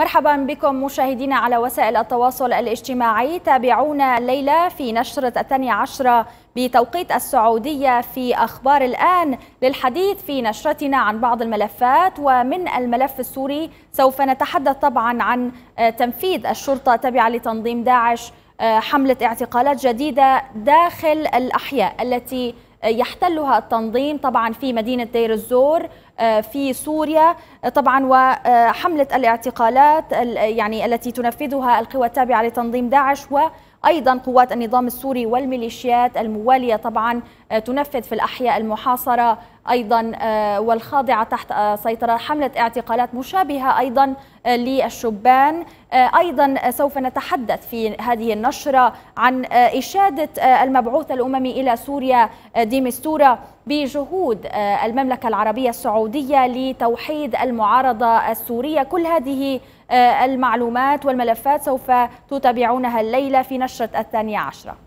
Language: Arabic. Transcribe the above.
مرحبا بكم مشاهدينا على وسائل التواصل الاجتماعي تابعونا الليلة في نشرة الثانية عشرة بتوقيت السعودية في أخبار الآن للحديث في نشرتنا عن بعض الملفات ومن الملف السوري سوف نتحدث طبعا عن آه، تنفيذ الشرطة التابعة لتنظيم داعش آه، حملة اعتقالات جديدة داخل الأحياء التي آه، يحتلها التنظيم طبعا في مدينة دير الزور آه، في سوريا آه، طبعا وحملة الاعتقالات يعني التي تنفذها القوى التابعة لتنظيم داعش و ايضا قوات النظام السوري والميليشيات المواليه طبعا آه، تنفذ في الاحياء المحاصره ايضا والخاضعه تحت سيطره حمله اعتقالات مشابهه ايضا للشبان ايضا سوف نتحدث في هذه النشره عن اشاده المبعوث الاممي الى سوريا ديمستورا بجهود المملكه العربيه السعوديه السعودية لتوحيد المعارضة السورية كل هذه آه، المعلومات والملفات سوف تتابعونها الليلة في نشرة الثانية عشرة